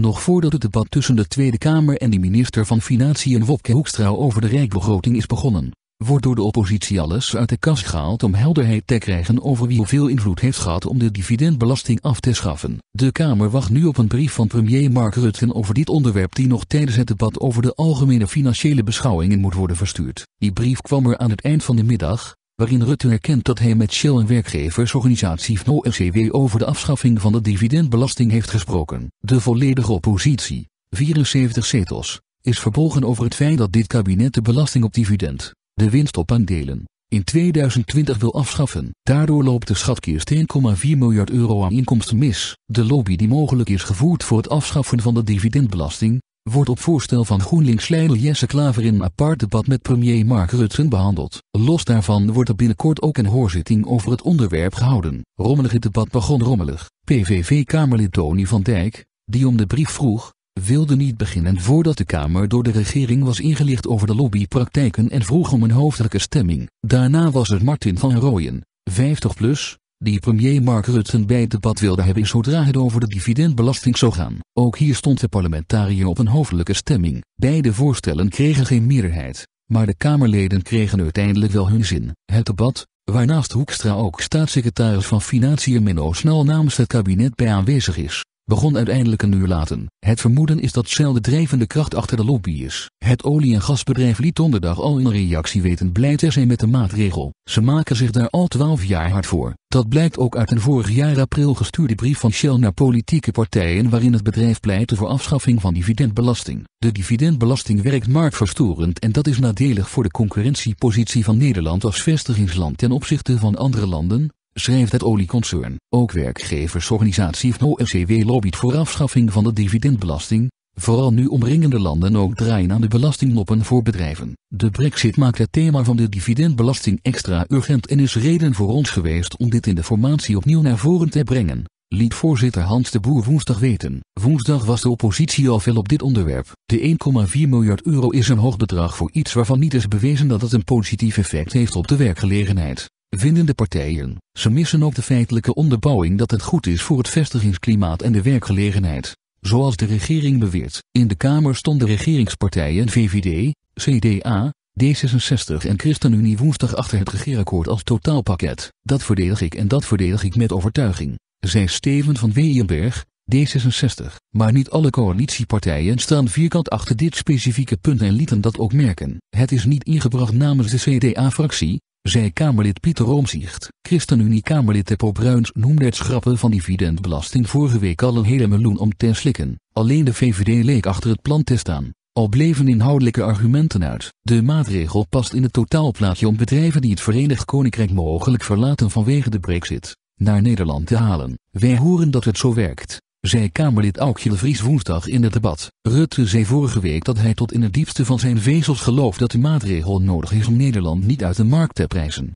Nog voordat het debat tussen de Tweede Kamer en de minister van Financiën Wopke Hoekstra over de rijkbegroting is begonnen, wordt door de oppositie alles uit de kas gehaald om helderheid te krijgen over wie hoeveel invloed heeft gehad om de dividendbelasting af te schaffen. De Kamer wacht nu op een brief van premier Mark Rutte over dit onderwerp die nog tijdens het debat over de algemene financiële beschouwingen moet worden verstuurd. Die brief kwam er aan het eind van de middag, waarin Rutte erkent dat hij met Shell en werkgeversorganisatie vno CW over de afschaffing van de dividendbelasting heeft gesproken. De volledige oppositie, 74 zetels, is verbogen over het feit dat dit kabinet de belasting op dividend, de winst op aandelen, in 2020 wil afschaffen. Daardoor loopt de schatkist 1,4 miljard euro aan inkomsten mis. De lobby die mogelijk is gevoerd voor het afschaffen van de dividendbelasting, wordt op voorstel van GroenLinks-leider Jesse Klaver in een apart debat met premier Mark Rutte behandeld. Los daarvan wordt er binnenkort ook een hoorzitting over het onderwerp gehouden. Rommelig het debat begon rommelig. PVV-kamerlid Tony van Dijk, die om de brief vroeg, wilde niet beginnen voordat de Kamer door de regering was ingelicht over de lobbypraktijken en vroeg om een hoofdelijke stemming. Daarna was het Martin van Rooyen, 50 plus, die premier Mark Rutten bij het debat wilde hebben zodra het over de dividendbelasting zou gaan. Ook hier stond de parlementariër op een hoofdelijke stemming. Beide voorstellen kregen geen meerderheid, maar de Kamerleden kregen uiteindelijk wel hun zin. Het debat, waarnaast Hoekstra ook staatssecretaris van Financiën Menno Snel namens het kabinet bij aanwezig is, begon uiteindelijk een uur later. Het vermoeden is dat Shell de drijvende kracht achter de lobby is. Het olie- en gasbedrijf liet donderdag al een reactie weten blij te zijn met de maatregel. Ze maken zich daar al twaalf jaar hard voor. Dat blijkt ook uit een vorig jaar april gestuurde brief van Shell naar politieke partijen waarin het bedrijf pleitte voor afschaffing van dividendbelasting. De dividendbelasting werkt marktverstorend en dat is nadelig voor de concurrentiepositie van Nederland als vestigingsland ten opzichte van andere landen, schrijft het olieconcern. Ook werkgeversorganisatie vno lobbyt voor afschaffing van de dividendbelasting, Vooral nu omringende landen ook draaien aan de belastingloppen voor bedrijven. De brexit maakt het thema van de dividendbelasting extra urgent en is reden voor ons geweest om dit in de formatie opnieuw naar voren te brengen, liet voorzitter Hans de Boer woensdag weten. Woensdag was de oppositie al veel op dit onderwerp. De 1,4 miljard euro is een hoog bedrag voor iets waarvan niet is bewezen dat het een positief effect heeft op de werkgelegenheid vinden de partijen. Ze missen ook de feitelijke onderbouwing dat het goed is voor het vestigingsklimaat en de werkgelegenheid. Zoals de regering beweert, in de Kamer stonden regeringspartijen VVD, CDA, D66 en ChristenUnie woensdag achter het regeerakkoord als totaalpakket. Dat verdedig ik en dat verdedig ik met overtuiging, zei Steven van Weyenberg, D66. Maar niet alle coalitiepartijen staan vierkant achter dit specifieke punt en lieten dat ook merken. Het is niet ingebracht namens de CDA-fractie, zei Kamerlid Pieter Omzicht. ChristenUnie-Kamerlid Eppo Bruins noemde het schrappen van dividendbelasting vorige week al een hele meloen om te slikken. Alleen de VVD leek achter het plan te staan. Al bleven inhoudelijke argumenten uit. De maatregel past in het totaalplaatje om bedrijven die het Verenigd Koninkrijk mogelijk verlaten vanwege de brexit, naar Nederland te halen. Wij horen dat het zo werkt. Zij Kamerlid Aukje de Vries woensdag in het debat. Rutte zei vorige week dat hij tot in het diepste van zijn vezels gelooft dat de maatregel nodig is om Nederland niet uit de markt te prijzen.